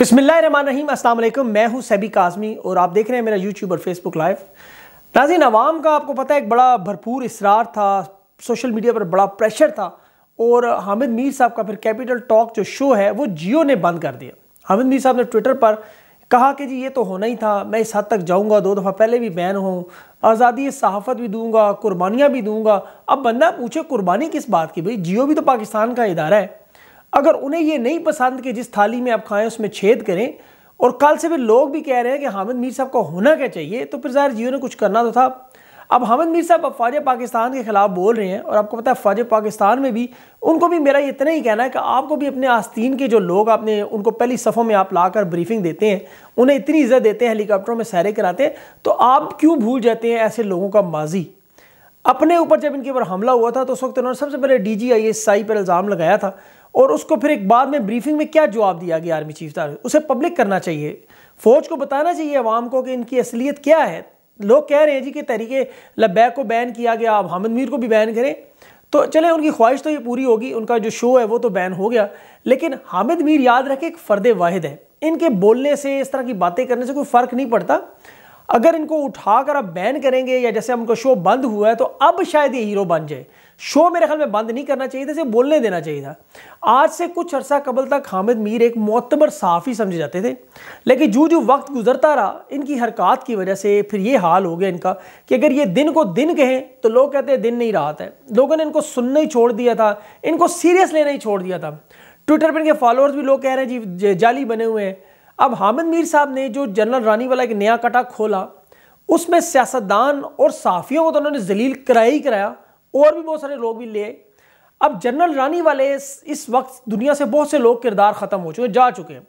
बिसमीम अल्लाम मैं हूं सैबी काजमी और आप देख रहे हैं मेरा यूट्यूब और फेसबुक लाइव नाजिन आवाम का आपको पता है एक बड़ा भरपूर इसरार था सोशल मीडिया पर बड़ा प्रेशर था और हामिद मीर साहब का फिर कैपिटल टॉक जो शो है वो जियो ने बंद कर दिया हामिद मीर साहब ने ट्विटर पर कहा कि जी ये तो होना ही था मैं इस हद तक जाऊँगा दो दफ़ा पहले भी बैन हूँ आज़ादी सहाफ़त भी दूंगा कुर्बानियाँ भी दूंगा अब बंदा पूछे कुर्बानी किस बात की भाई जियो भी तो पाकिस्तान का इदारा है अगर उन्हें ये नहीं पसंद कि जिस थाली में आप खाएं उसमें छेद करें और कल से फिर लोग भी कह रहे हैं कि हामिद मीर साहब को होना क्या चाहिए तो फिर ज़ाहिर जियो ने कुछ करना तो था अब हामिद मीर साहब अफवाज पाकिस्तान के ख़िलाफ़ बोल रहे हैं और आपको पता है अफवाज पाकिस्तान में भी उनको भी मेरा इतना ही कहना है कि आपको भी अपने आस्तीन के जो लोग आपने उनको पहली सफ़ों में आप लाकर ब्रीफिंग देते हैं उन्हें इतनी इज़्ज़त देते हैं हेलीकॉप्टरों में सैरें कराते हैं तो आप क्यों भूल जाते हैं ऐसे लोगों का माजी अपने ऊपर जब इनके ऊपर हमला हुआ था तो उस वक्त उन्होंने सबसे पहले D G I S I पर इल्ज़ाम लगाया था और उसको फिर एक बाद में ब्रीफिंग में क्या जवाब दिया गया आर्मी चीफ था उसे पब्लिक करना चाहिए फ़ौज को बताना चाहिए अवाम को कि इनकी असलियत क्या है लोग कह रहे हैं जी कि तरीके लब्बैक को बैन किया गया आप हामिद मीर को भी बैन करें तो चले उनकी ख्वाहिश तो ये पूरी होगी उनका जो शो है वो तो बैन हो गया लेकिन हामिद मीर याद रखे एक फ़र्द वाहिद है इनके बोलने से इस तरह की बातें करने से कोई फ़र्क नहीं पड़ता अगर इनको उठाकर आप बैन करेंगे या जैसे हमको शो बंद हुआ है तो अब शायद ये हीरो बन जाए शो मेरे ख्याल में बंद नहीं करना चाहिए था इसे बोलने देना चाहिए था आज से कुछ अरसा कबल तक हामिद मीर एक मोतबर साफ़ी समझे जाते थे लेकिन जो जो वक्त गुजरता रहा इनकी हरकत की वजह से फिर ये हाल हो गया इनका कि अगर ये दिन को दिन कहें तो लोग कहते हैं दिन नहीं रात है लोगों ने इनको सुनना ही छोड़ दिया था इनको सीरियस लेना ही छोड़ दिया था ट्विटर पर इनके फॉलोअर्स भी लोग कह रहे हैं जी जाली बने हुए हैं अब हामिद मीर साहब ने जो जनरल रानी वाला एक नया कटा खोला उसमें सियासतदान और साफियों को तो उन्होंने जलील कराया ही कराया और भी बहुत सारे लोग भी ले अब जनरल रानी वाले इस वक्त दुनिया से बहुत से लोग किरदार ख़त्म हो चुके जा चुके हैं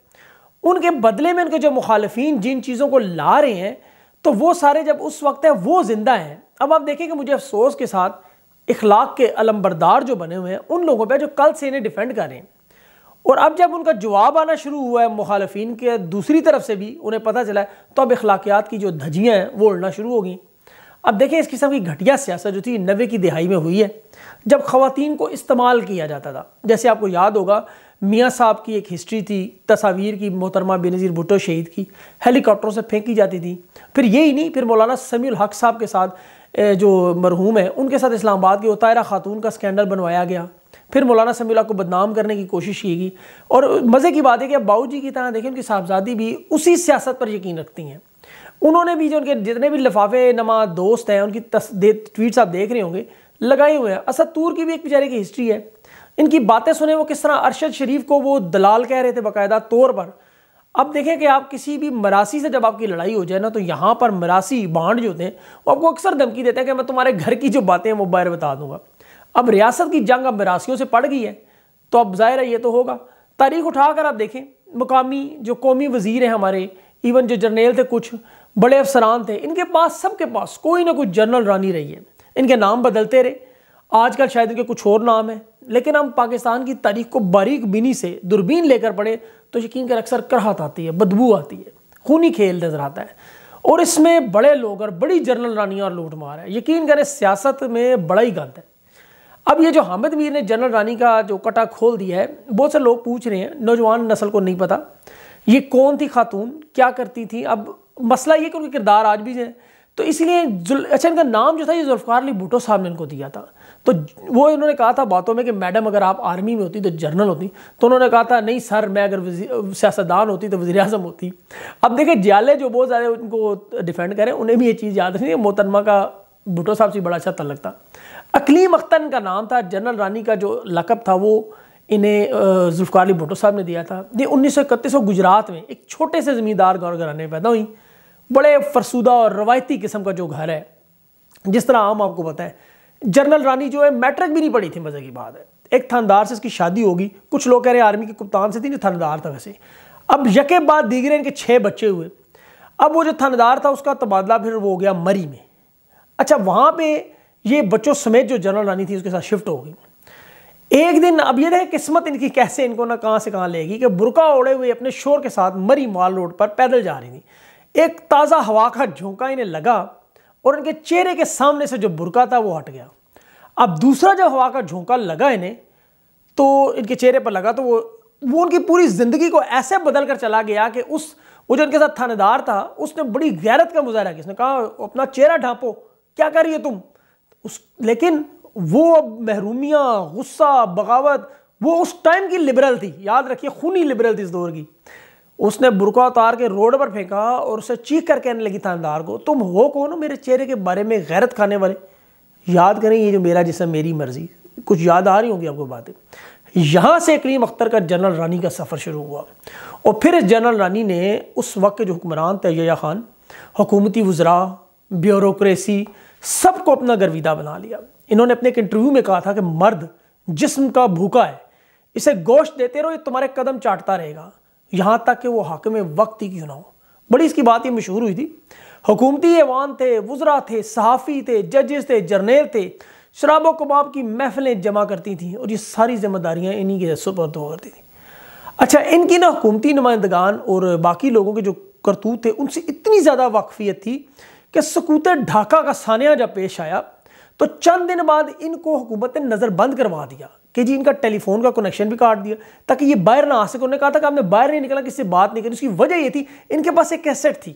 उनके बदले में उनके जो मुखालफी जिन चीज़ों को ला रहे हैं तो वो सारे जब उस वक्त है वो ज़िंदा हैं अब आप देखें कि मुझे अफसोस के साथ इखलाक के अलम्बरदार जो बने हुए हैं उन लोगों पर जो कल से इन्हें डिफेंड कर रहे हैं और अब जब उनका जवाब आना शुरू हुआ है मुखालफी के दूसरी तरफ से भी उन्हें पता चला है तो अब अखलाकियात की जो धजियाँ हैं वो उड़ना शुरू हो गई अब देखें इस किस्म की घटिया सियासत जो थी नबे की दिहाई में हुई है जब ख़वान को इस्तेमाल किया जाता था जैसे आपको याद होगा मियाँ साहब की एक हिस्ट्री थी तस्वीर की मोहतरमा बेनज़ीर भुटो शहीद की हेलीकॉप्टरों से फेंकी जाती थी फिर यही नहीं फिर मौलाना समील हक साहब के साथ जो मरहूम है उनके साथ इस्लामाबाद के उतायरा खातून का स्कैंडल बनवाया गया फिर मौलाना समीला को बदनाम करने की कोशिश की गई और मज़े की बात है कि अब जी की तरह देखें उनकी साहबजादी भी उसी सियासत पर यकीन रखती हैं उन्होंने भी जो उनके जितने भी लिफाफे नमा दोस्त हैं उनकी ट्वीट्स आप देख रहे होंगे लगाए हुए हैं असद तूर की भी एक बेचारे की हिस्ट्री है इनकी बातें सुने वो किस तरह अरशद शरीफ को वो दलाल कह रहे थे बाकायदा तौर पर अब देखें कि आप किसी भी मरासी से जब आपकी लड़ाई हो जाए ना तो यहाँ पर मरासी बांड जो होते हैं वो आपको अक्सर धमकी देते हैं कि मैं तुम्हारे घर की जो बातें हैं वो बाहर बता दूंगा अब रियासत की जंग अब मिरासियों से पड़ गई है तो अब ज़ाहिर है ये तो होगा तारीख उठाकर आप देखें मुकामी जो कौमी वज़ीर हैं हमारे इवन जो जर्नेल थे कुछ बड़े अफसरान थे इनके पास सबके पास कोई ना कोई जनरल रानी रही है इनके नाम बदलते रहे आजकल शायद इनके कुछ और नाम हैं लेकिन हम पाकिस्तान की तारीख को बारीक बिनी से दूरबीन लेकर पढ़े तो यकीन कर अक्सर करहत आती है बदबू आती है खूनी खेल नज़र आता है और इसमें बड़े लोग और बड़ी जनरल रानियाँ और लूट मार है यकीन करें सियासत में बड़ा ही गंद है अब ये जो हामिद मीर ने जनरल रानी का जो कटा खोल दिया है बहुत से लोग पूछ रहे हैं नौजवान नस्ल को नहीं पता ये कौन थी खातून क्या करती थी अब मसला ये कि उनके किरदार आज भी हैं तो इसलिए अच्छा इनका नाम जो था ये जुल्फ़ार अली भुटो साहब ने इनको दिया था तो वो इन्होंने कहा था बातों में कि मैडम अगर आप आर्मी में होती तो जनरल होती तो उन्होंने कहा था नहीं सर मैं अगर सियासतदान होती तो वजी अजम होती अब देखिए जियाले जो बहुत ज़्यादा उनको डिफेंड करें उन्हें भी ये चीज़ याद रखनी मोहतरमा का भुटो साहब से बड़ा अच्छा तलक था अकलीम अख्तन का नाम था जनरल रानी का जो लकब था वो इन्हें जुल्फ़ार अली भुटो साहब ने दिया था ये उन्नीस सौ इकतीस को गुजरात में एक छोटे से ज़मींदार गौर घराने पैदा हुई बड़े फरसूदा और रवायती किस्म का जो घर है जिस तरह आम आपको पता है जनरल रानी जो है मैट्रिक भी नहीं पड़ी थी मज़े की बात है एक थानदार से इसकी शादी होगी कुछ लोग कह रहे हैं आर्मी के कप्तान से थी जो थानदार था वैसे अब यके बाद दीगरे इनके छः बच्चे हुए अब वो जो थानदार था उसका तबादला फिर वो हो गया मरी में अच्छा वहाँ पर ये बच्चों समेत जो जनरल रानी थी उसके साथ शिफ्ट हो गई एक दिन अब ये रहे किस्मत इनकी कैसे इनको ना कहाँ से कहाँ लेगी कि बुरका ओढ़े हुए अपने शोर के साथ मरी माल रोड पर पैदल जा रही थी एक ताज़ा हवा का झोंका इन्हें लगा और इनके चेहरे के सामने से जो बुरका था वो हट गया अब दूसरा जब हवा का झोंका लगा इन्हें तो इनके चेहरे पर लगा तो वो वो उनकी पूरी ज़िंदगी को ऐसे बदल कर चला गया कि उस वो जो इनके साथ थानेदार था उसने बड़ी गैरत का मुजाहरा किया उसने कहा अपना चेहरा ढांपो क्या कर रही है तुम उस लेकिन वो अब महरूमियाँ गुस्सा बगावत वो उस टाइम की लिबरल थी याद रखिए खूनी लिबरल थी इस दौर की उसने बुरका उतार के रोड पर फेंका और उसे चीख कर कहने लगी थानदार को तुम हो कौन हो मेरे चेहरे के बारे में गैरत खाने वाले याद करें ये जो मेरा जिसम मेरी मर्जी कुछ याद आ रही होगी आपको बातें यहाँ से करीम अख्तर का जनरल रानी का सफ़र शुरू हुआ और फिर इस जनरल रानी ने उस वक्त के जो हुक्मरान तैया खान हुकूमती वज़रा ब्यूरोसी सबको अपना गर्विदा बना लिया इन्होंने अपने एक इंटरव्यू में कहा था कि मर्द जिस्म का भूखा है इसे गोश्त देते रहो ये तुम्हारे कदम चाटता रहेगा यहाँ तक कि वो हाकिम वक्त ही क्यों ना हो बड़ी इसकी बात ही मशहूर हुई थी हुकूमती एवान थे वजरा थे सहाफ़ी थे जजेस थे जर्नेल थे शराब कबाब की महफिलें जमा करती थीं और ये सारी जिम्मेदारियाँ इन्हीं के हिस्सों पर हुआ करती थी अच्छा इनकी ना हुकूमती नुमाइंदगान और बाकी लोगों के जो करतूत थे उनसे इतनी ज़्यादा वाकफियत थी कि सकूत ढाका का सानिया जब पेश आया तो चंद दिन बाद इनको हुकूमत ने नज़रबंद करवा दिया कि जी इनका टेलीफोन का कनेक्शन भी काट दिया ताकि ये बाहर ना आ सके उन्होंने कहा था कि आपने बाहर नहीं निकला किसी से बात नहीं करी उसकी वजह ये थी इनके पास एक कैसेट थी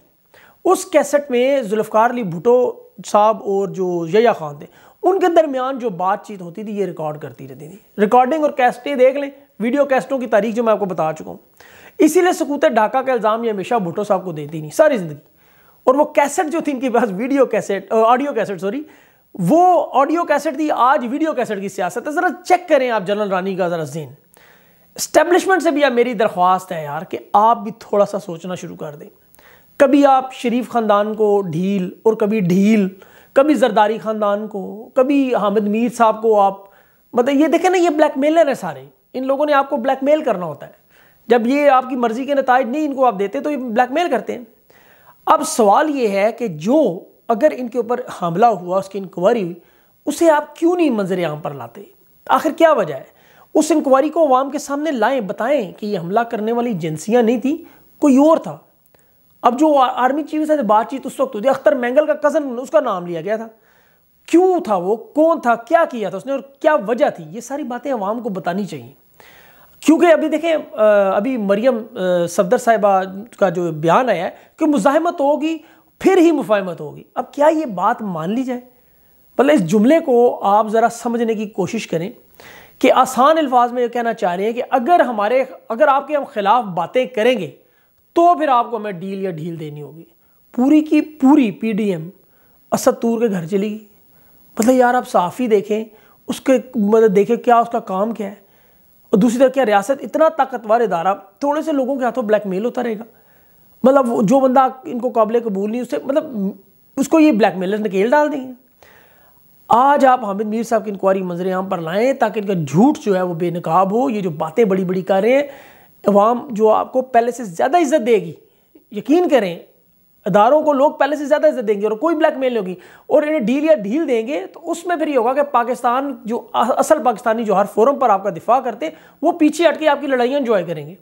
उस कैसेट में जुल्फकार अली भुटो साहब और जो यया खान थे उनके दरमियान जो बातचीत होती थी ये रिकॉर्ड करती रहती थी रिकॉर्डिंग और कैसटें देख लें वीडियो कैसटों की तारीख जो मैं आपको बता चुका हूँ इसीलिए सकूत ढाका का इल्ज़ाम ये हमेशा भुटो साहब को देती नहीं सारी ज़िंदगी और वो कैसेट जो थी इनके पास video cassette audio cassette sorry वो ऑडियो कैसेट थी आज वीडियो कैसेट की सियासत है ज़रा चेक करें आप जनरल रानी का ज़रा जीन स्टैब्लिशमेंट से भी मेरी दरख्वास्त है यार कि आप भी थोड़ा सा सोचना शुरू कर दें कभी आप शरीफ ख़ानदान को ढील और कभी ढील कभी जरदारी ख़ानदान को कभी हामिद मीर साहब को आप मतलब ये देखें ना ये ब्लैक मेलर हैं सारे इन लोगों ने आपको ब्लैक मेल करना होता है जब ये आपकी मर्ज़ी के नतज नहीं इनको आप देते तो ये ब्लैक मेल करते हैं अब सवाल ये है कि जो अगर इनके ऊपर हमला हुआ उसकी इंक्वायरी हुई उसे आप क्यों नहीं मंजर आम पर लाते आखिर क्या वजह है उस इंक्वायरी को अवाम के सामने लाएं बताएं कि ये हमला करने वाली एजेंसियाँ नहीं थी कोई और था अब जो आर्मी चीफ से बातचीत उस वक्त हुई अख्तर मैंगल का कज़न उसका नाम लिया गया था क्यों था वो कौन था क्या किया था उसने और क्या वजह थी ये सारी बातें अवाम को बतानी चाहिए क्योंकि अभी देखें अभी मरियम सफदर साहिबा का जो बयान आया है कि मुजाहमत तो होगी फिर ही मुफाहमत होगी अब क्या ये बात मान ली जाए मतलब इस जुमले को आप ज़रा समझने की कोशिश करें कि आसान अल्फाज में ये कहना चाह रहे हैं कि अगर हमारे अगर आपके हम खिलाफ बातें करेंगे तो फिर आपको हमें डील या ढील देनी होगी पूरी की पूरी P D M Asad Toor के घर चली गई मतलब यार आप साफ़ी देखें उसके मतलब देखें क्या उसका काम क्या है और दूसरी तरफ क्या रियासत इतना ताकतवर इदारा थोड़े से लोगों के हाथों ब्लैकमेल होता रहेगा मतलब जो बंदा इनको काबिल कबूल नहीं उससे मतलब उसको ये ब्लैकमेलर नकेल डाल देंगे आज आप हामिद मीर साहब की इंक्वायरी मंजर आम पर लाएं ताकि इनका झूठ जो है वो बेनकाब हो ये जो बातें बड़ी बड़ी कर रहे हैं अवाम जो आपको पहले से ज़्यादा इज्जत देगी यकीन करें अदारों को लोग पहले से ज़्यादा इज्जत देंगे और कोई ब्लैकमेल नहीं होगी और इन्हें डील या ढील देंगे तो उसमें फिर ये होगा कि पाकिस्तान जो असल पाकिस्तानी जो हर फोरम पर आपका दिफा करते वो पीछे हट के आपकी लड़ाइयाँ इंजॉय करेंगे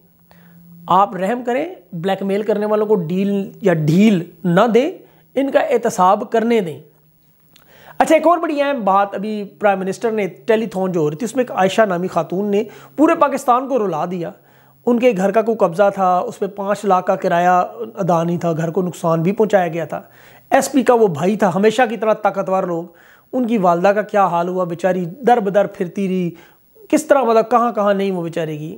आप रहम करें ब्लैकमेल करने वालों को डील या ढील ना दें इनका एहतसाब करने दें अच्छा एक और बड़ी अहम बात अभी प्राइम मिनिस्टर ने टेलीथॉन जो हो रही थी उसमें एक आयशा नामी खातून ने पूरे पाकिस्तान को रुला दिया उनके घर का कोई कब्ज़ा था उस पर पाँच लाख का किराया अदा नहीं था घर को नुकसान भी पहुँचाया गया था पी का वो भाई था हमेशा की तरह ताकतवर लोग उनकी वालदा का क्या हाल हुआ बेचारी दर बदर फिरती रही किस तरह मतलब कहाँ कहाँ नहीं वो बेचारेगी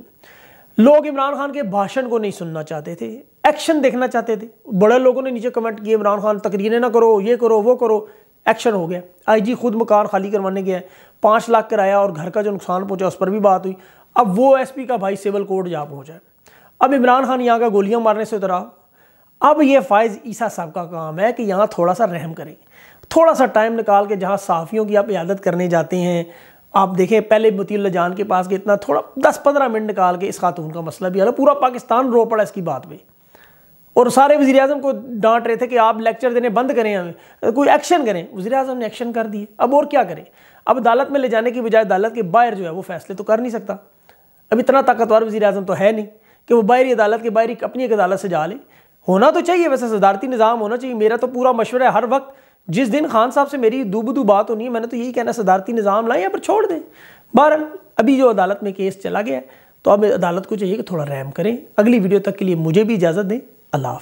लोग इमरान खान के भाषण को नहीं सुनना चाहते थे एक्शन देखना चाहते थे बड़े लोगों ने नीचे कमेंट किए इमरान खान तकरीरें ना करो ये करो वो करो एक्शन हो गया आईजी खुद मकान खाली करवाने गया पाँच लाख किराया और घर का जो नुकसान पहुंचा उस पर भी बात हुई अब वो एसपी का भाई सिविल कोर्ट जा पहुंचा जाए अब इमरान खान यहाँ का गोलियां मारने से उतरा अब ये फायज़ ईसा साहब का काम है कि यहाँ थोड़ा सा रहम करें थोड़ा सा टाइम निकाल के जहाँ साफ़ियों की आप इजादत करने जाते हैं आप देखें पहले मतील्ला जान के पास के इतना थोड़ा दस पंद्रह मिनट निकाल के इस खातून का मसला भी आ पूरा पाकिस्तान रो पड़ा इसकी बात पर और सारे वजी अजम को डांट रहे थे कि आप लेक्चर देने बंद करें हमें कोई एक्शन करें वजी अजम ने एक्शन कर दिए अब और क्या करें अब अदालत में ले जाने की बजाय अदालत के बाहर जो है वो फैसले तो कर नहीं सकता अब इतना ताकतवर वजी अजम तो है नहीं कि वो बाहरी अदालत के बाहरी अपनी एक अदालत से जा लें होना तो चाहिए वैसे सदारती निज़ाम होना चाहिए मेरा तो पूरा मशवरा है हर वक्त जिस दिन खान साहब से मेरी दूब दू बात होनी है मैंने तो यही कहना सदारती निज़ाम लाएँ या पर छोड़ दें बहर अभी जो अदालत में केस चला गया तो अब अदालत को चाहिए कि थोड़ा रैम करें अगली वीडियो तक के लिए मुझे भी इजाज़त दें अल्लाह